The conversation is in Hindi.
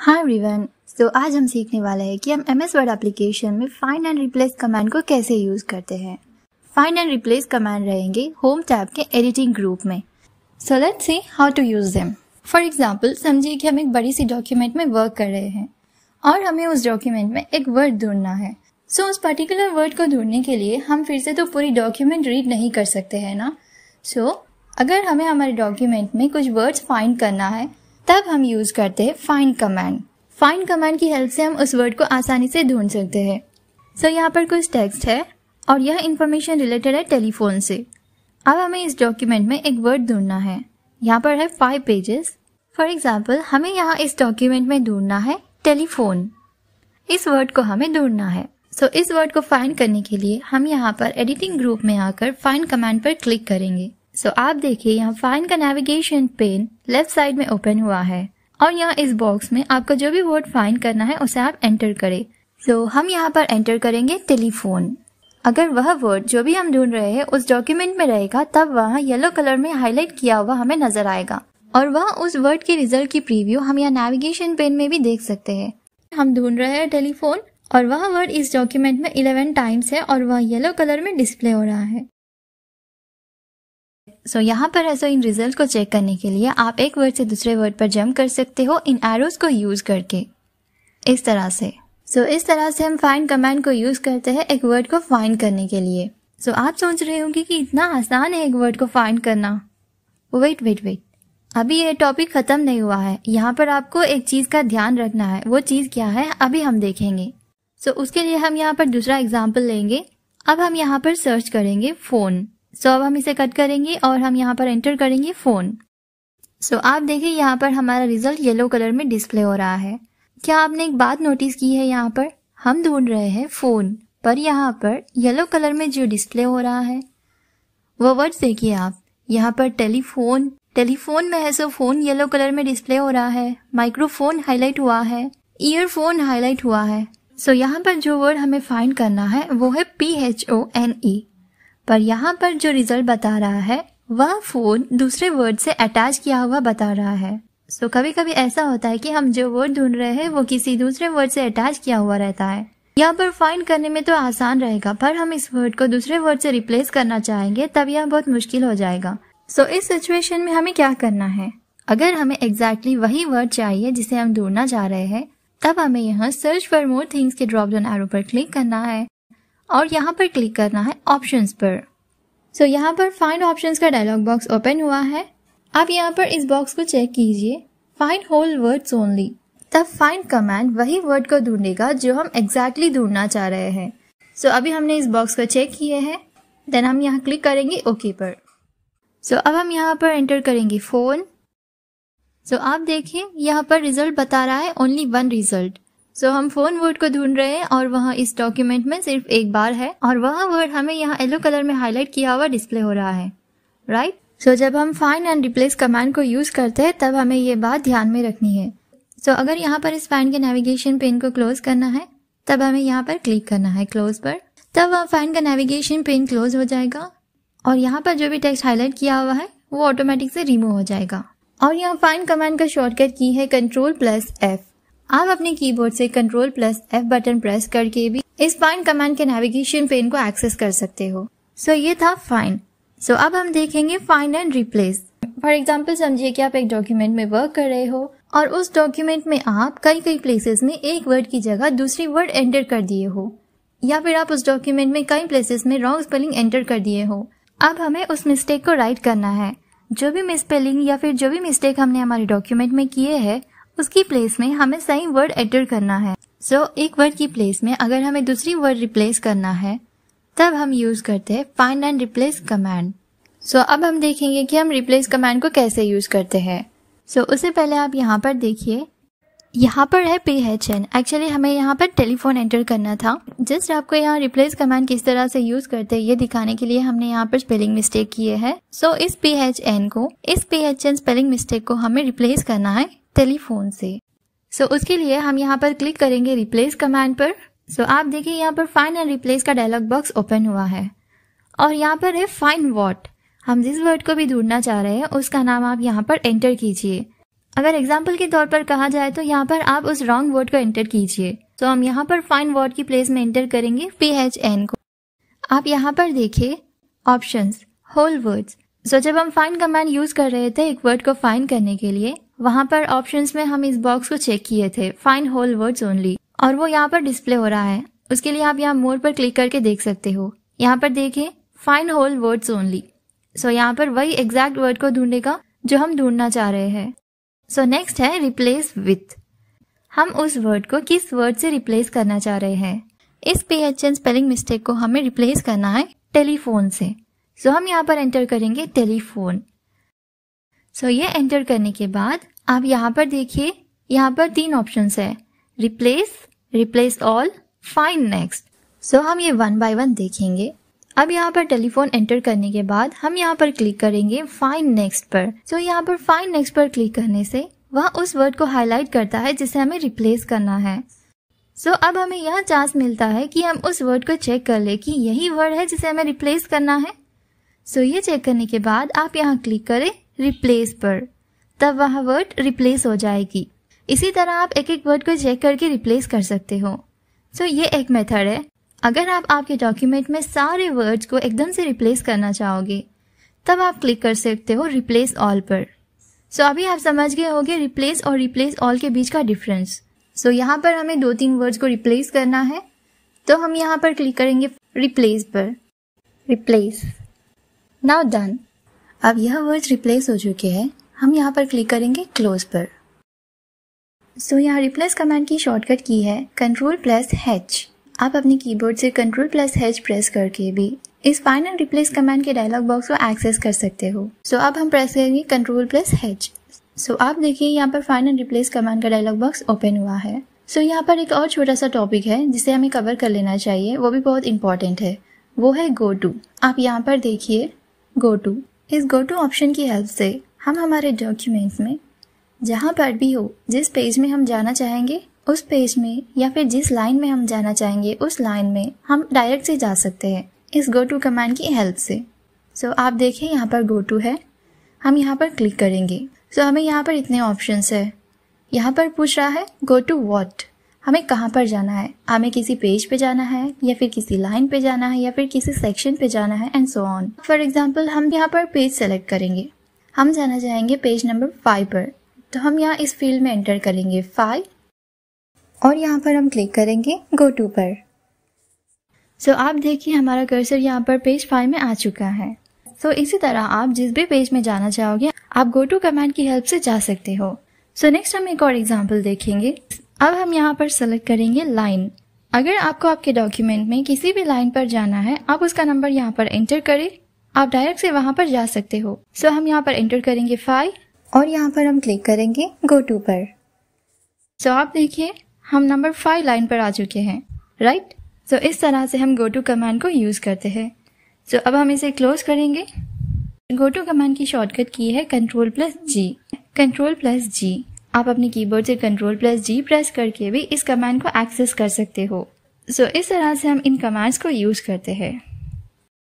हाई रिवन तो आज हम सीखने वाले हैं कि हम एम एस वर्ड एप्लीकेशन में फाइंड एंड रिप्लेस कमांड को कैसे यूज करते हैं फाइंड एंड रिप्लेस कमांड रहेंगे होम टैब के एडिटिंग ग्रुप में so let's see how to use them for example समझिए कि हम एक बड़ी सी डॉक्यूमेंट में वर्क कर रहे हैं और हमें उस डॉक्यूमेंट में एक वर्ड ढूंढना है सो so, उस पर्टिकुलर वर्ड को ढूंढने के लिए हम फिर से तो पूरी डॉक्यूमेंट रीड नहीं कर सकते हैं ना सो so, अगर हमें हमारे डॉक्यूमेंट में कुछ वर्ड्स फाइंड करना है तब हम यूज करते हैं फाइंड कमांड फाइंड कमांड की हेल्प से हम उस वर्ड को आसानी से ढूंढ सकते हैं सो so, यहाँ पर कुछ टेक्स्ट है और यह इन्फॉर्मेशन रिलेटेड है टेलीफोन से अब हमें इस डॉक्यूमेंट में एक वर्ड ढूंढना है यहाँ पर है फाइव पेजेस फॉर एग्जाम्पल हमें यहाँ इस डॉक्यूमेंट में ढूंढना है टेलीफोन इस वर्ड को हमें ढूंढना है सो so, इस वर्ड को फाइंड करने के लिए हम यहाँ पर एडिटिंग ग्रुप में आकर फाइंड कमांड पर क्लिक करेंगे सो आप देखिए यहाँ फाइन का नेविगेशन पेन लेफ्ट साइड में ओपन हुआ है और यहाँ इस बॉक्स में आपको जो भी वर्ड फाइन करना है उसे आप एंटर करें तो so, हम यहाँ पर एंटर करेंगे टेलीफोन अगर वह वर्ड जो भी हम ढूंढ रहे हैं उस डॉक्यूमेंट में रहेगा तब वह येलो कलर में हाईलाइट किया हुआ हमें नजर आएगा और वह उस वर्ड के रिजल्ट की प्रीव्यू हम यहाँ नेविगेशन पेन में भी देख सकते हैं हम ढूंढ रहे हैं टेलीफोन और वह वर्ड इस डॉक्यूमेंट में इलेवन टाइम्स है और वह येलो कलर में डिस्प्ले हो रहा है सो यहाँ पर इन रिजल्ट को चेक करने के लिए आप एक वर्ड से दूसरे वर्ड पर जम्प कर सकते हो इन एरोज को यूज करके इस तरह से सो so, इस तरह से हम फाइन कमांड को यूज करते हैं एक वर्ड को फाइंड करने के लिए सो so, आप सोच रहे होंगे कि इतना आसान है एक वर्ड को फाइंड करना वेट वेट वेट अभी ये टॉपिक खत्म नहीं हुआ है यहाँ पर आपको एक चीज का ध्यान रखना है वो चीज क्या है अभी हम देखेंगे सो so, उसके लिए हम यहाँ पर दूसरा एग्जाम्पल लेंगे अब हम यहाँ पर सर्च करेंगे फोन सो so, अब हम इसे कट करेंगे और हम यहाँ पर एंटर करेंगे फ़ोन सो so, आप देखिए यहाँ पर हमारा रिजल्ट येलो कलर में डिस्प्ले हो रहा है क्या आपने एक बात नोटिस की है यहाँ पर हम ढूंढ रहे हैं फ़ोन पर यहाँ पर येलो कलर में जो डिस्प्ले हो रहा है वो वर्ड्स देखिए आप यहाँ पर टेलीफोन टेलीफोन में है सो फोन येलो कलर में डिस्प्ले हो रहा है माइक्रोफोन हाईलाइट हुआ है ईयरफोन हाईलाइट हुआ है सो so, यहाँ पर जो वर्ड हमें फाइंड करना है वो है P H O N E पर यहाँ पर जो रिजल्ट बता रहा है वह फोन दूसरे वर्ड से अटैच किया हुआ बता रहा है सो so, कभी कभी ऐसा होता है कि हम जो वर्ड ढूंढ रहे हैं वो किसी दूसरे वर्ड से अटैच किया हुआ रहता है यहाँ पर फाइंड करने में तो आसान रहेगा पर हम इस वर्ड को दूसरे वर्ड से रिप्लेस करना चाहेंगे तब यह बहुत मुश्किल हो जाएगा सो so, इस सिचुएशन में हमें क्या करना है अगर हमें एग्जैक्टली exactly वही वर्ड चाहिए जिसे हम ढूंढना चाह रहे हैं तब हमें यहाँ सर्च फॉर मोर थिंग्स के ड्रॉप डाउन एरो पर क्लिक करना है और यहाँ पर क्लिक करना है ऑप्शंस पर सो so, यहाँ पर फाइंड ऑप्शंस का डायलॉग बॉक्स ओपन हुआ है आप यहाँ पर इस बॉक्स को चेक कीजिए फाइंड होल वर्ड्स ओनली तब फाइंड कमांड वही वर्ड को ढूंढेगा जो हम एग्जैक्टली exactly ढूंढना चाह रहे हैं सो so, अभी हमने इस बॉक्स को चेक किए है देन हम यहाँ क्लिक करेंगे ओके okay पर सो so, अब हम यहाँ पर एंटर करेंगे फोन सो so, आप देखिए यहाँ पर रिजल्ट बता रहा है only one result so so, हम फोन वर्ड को ढूंढ रहे हैं और वहाँ इस डॉक्यूमेंट में सिर्फ एक बार है और वह वर्ड हमें यहाँ येलो कलर में हाईलाइट किया हुआ डिस्प्ले हो रहा है राइट right? सो so, जब हम फाइन एंड रिप्लेस कमांड को यूज करते हैं तब हमें ये बात ध्यान में रखनी है सो so, अगर यहाँ पर इस फाइन के नेविगेशन पेन को क्लोज करना है तब हमें यहाँ पर क्लिक करना है क्लोज पर तब वह फाइन का नेविगेशन पेन क्लोज हो जाएगा और यहाँ पर जो भी टेक्स्ट हाईलाइट किया हुआ है वो ऑटोमेटिक से रिमूव हो जाएगा और यहाँ फाइन कमांड का शॉर्टकट की है कंट्रोल प्लस एफ आप अपने कीबोर्ड से control plus F button press करके भी इस फाइन कमांड के नेविगेशन पेन को एक्सेस कर सकते हो सो so, ये था फाइन सो so, अब हम देखेंगे find and replace for example समझिए कि आप एक डॉक्यूमेंट में वर्क कर रहे हो और उस डॉक्यूमेंट में आप कई कई प्लेसेस में एक वर्ड की जगह दूसरी वर्ड एंटर कर दिए हो या फिर आप उस डॉक्यूमेंट में कई प्लेसेस में रॉन्ग स्पेलिंग एंटर कर दिए हो अब हमें उस मिस्टेक को राइट करना है जो भी मिसस्पेलिंग या फिर जो भी मिस्टेक हमने हमारे डॉक्यूमेंट में किए हैं उसकी प्लेस में हमें सही वर्ड एंटर करना है सो so, एक वर्ड की प्लेस में अगर हमें दूसरी वर्ड रिप्लेस करना है तब हम यूज करते हैं find and replace command so अब हम देखेंगे कि हम रिप्लेस कमांड को कैसे यूज करते हैं सो so, उससे पहले आप यहाँ पर देखिए यहाँ पर है पे है चैन एक्चुअली हमें यहाँ पर टेलीफोन एंटर करना था जस्ट आपको यहाँ रिप्लेस कमांड किस तरह से यूज करते हैं ये दिखाने के लिए हमने यहाँ पर स्पेलिंग मिस्टेक किए हैं सो so, इस पी एच एन को इस P H N spelling mistake को हमें रिप्लेस करना है टेलीफोन से सो so, उसके लिए हम यहाँ पर क्लिक करेंगे रिप्लेस कमांड पर सो so, आप देखिए यहाँ पर फाइन एंड रिप्लेस का डायलॉग बॉक्स ओपन हुआ है और यहाँ पर है फाइन वॉट हम जिस वर्ड को भी ढूंढना चाह रहे हैं उसका नाम आप यहाँ पर एंटर कीजिए अगर एग्जाम्पल के तौर पर कहा जाए तो यहाँ पर आप उस रॉन्ग वर्ड को एंटर कीजिए तो हम यहाँ पर फाइन वर्ड की प्लेस में एंटर करेंगे पी एच एन को आप यहाँ पर देखिए ऑप्शन होल वर्ड्स सो जब हम फाइन कमांड यूज कर रहे थे एक वर्ड को फाइन करने के लिए वहां पर ऑप्शन में हम इस बॉक्स को चेक किए थे फाइन होल वर्ड्स ओनली और वो यहाँ पर डिस्प्ले हो रहा है उसके लिए आप यहाँ मोर पर क्लिक करके देख सकते हो यहाँ पर देखे find whole words only so यहाँ पर वही एग्जैक्ट वर्ड को ढूंढेगा जो हम ढूंढना चाह रहे हैं सो so नेक्स्ट है रिप्लेस विथ हम उस वर्ड को किस वर्ड से रिप्लेस करना चाह रहे हैं इस P H N spelling mistake को हमें रिप्लेस करना है टेलीफोन से सो so हम यहाँ पर एंटर करेंगे टेलीफोन सो so ये एंटर करने के बाद आप यहाँ पर देखिए यहाँ पर तीन ऑप्शंस है replace replace all find next so हम ये वन बाय वन देखेंगे अब यहाँ पर टेलीफोन एंटर करने के बाद हम यहाँ पर क्लिक करेंगे फाइन नेक्स्ट पर सो so, यहाँ पर फाइन नेक्स्ट पर क्लिक करने से वह उस वर्ड को हाईलाइट करता है जिसे हमें रिप्लेस करना है सो so, अब हमें यह चांस मिलता है कि हम उस वर्ड को चेक कर ले कि यही वर्ड है जिसे हमें रिप्लेस करना है सो so, ये चेक करने के बाद आप यहाँ क्लिक करें रिप्लेस पर तब वह वर्ड रिप्लेस हो जाएगी इसी तरह आप एक एक वर्ड को चेक करके रिप्लेस कर सकते हो सो so, ये एक मेथड है अगर आप आपके डॉक्यूमेंट में सारे वर्ड्स को एकदम से रिप्लेस करना चाहोगे तब आप क्लिक कर सकते हो रिप्लेस ऑल पर सो so, अभी आप समझ गए होगे रिप्लेस और रिप्लेस ऑल के बीच का डिफरेंस सो so, यहाँ पर हमें दो तीन वर्ड्स को रिप्लेस करना है तो हम यहाँ पर क्लिक करेंगे रिप्लेस पर रिप्लेस नाउ डन अब यह वर्ड्स रिप्लेस हो चुके हैं हम यहाँ पर क्लिक करेंगे क्लोज पर सो so, यहाँ रिप्लेस कमांड की शॉर्टकट की है कंट्रोल प्लस हैच आप अपने कीबोर्ड से कंट्रोल प्लस हेच प्रेस करके भी इस फाइनल रिप्लेस कमांड के डायलॉग बॉक्स को एक्सेस कर सकते हो सो so, अब हम प्रेस करेंगे कंट्रोल प्लस हेच सो आप देखिए यहाँ पर फाइनल रिप्लेस कमांड का डायलॉग बॉक्स ओपन हुआ है सो so, यहाँ पर एक और छोटा सा टॉपिक है जिसे हमें कवर कर लेना चाहिए वो भी बहुत इंपॉर्टेंट है वो है गो टू आप यहाँ पर देखिए गो टू इस गो टू ऑप्शन की हेल्प से हम हमारे डॉक्यूमेंट्स में जहाँ पर भी हो जिस पेज में हम जाना चाहेंगे उस पेज में या फिर जिस लाइन में हम जाना चाहेंगे उस लाइन में हम डायरेक्ट से जा सकते हैं इस गो टू कमांड की हेल्प से सो so, आप देखें यहाँ पर गो टू है हम यहाँ पर क्लिक करेंगे सो so, हमें यहाँ पर इतने ऑप्शन है यहाँ पर पूछ रहा है गो टू वॉट हमें कहाँ पर जाना है हमें किसी पेज पे जाना है या फिर किसी लाइन पे जाना है या फिर किसी सेक्शन पे जाना है and so on for example हम यहाँ पर पेज सेलेक्ट करेंगे हम जाना चाहेंगे पेज नंबर फाइव पर तो हम यहाँ इस फील्ड में एंटर करेंगे फाइव और यहाँ पर हम क्लिक करेंगे गो टू पर सो so, आप देखिए हमारा कर्सर यहाँ पर पेज फाइव में आ चुका है सो so, इसी तरह आप जिस भी पेज में जाना चाहोगे आप गो टू कमांड की हेल्प से जा सकते हो सो so, नेक्स्ट हम एक और एग्जाम्पल देखेंगे अब हम यहाँ पर सेलेक्ट करेंगे लाइन अगर आपको आपके डॉक्यूमेंट में किसी भी लाइन पर जाना है आप उसका नंबर यहाँ पर एंटर करें आप डायरेक्ट से वहाँ पर जा सकते हो सो so, हम यहाँ पर एंटर करेंगे फाइव और यहाँ पर हम क्लिक करेंगे गो टू पर सो so, आप देखिए हम नंबर फाइव लाइन पर आ चुके हैं राइट सो इस तरह से हम गो टू कमांड को यूज़ करते हैं सो so, अब हम इसे क्लोज करेंगे गो टू कमांड की शॉर्टकट की है control plus G control plus G आप अपने कीबोर्ड से कंट्रोल प्लस जी प्रेस करके भी इस कमांड को एक्सेस कर सकते हो सो so, इस तरह से हम इन कमांड्स को यूज़ करते हैं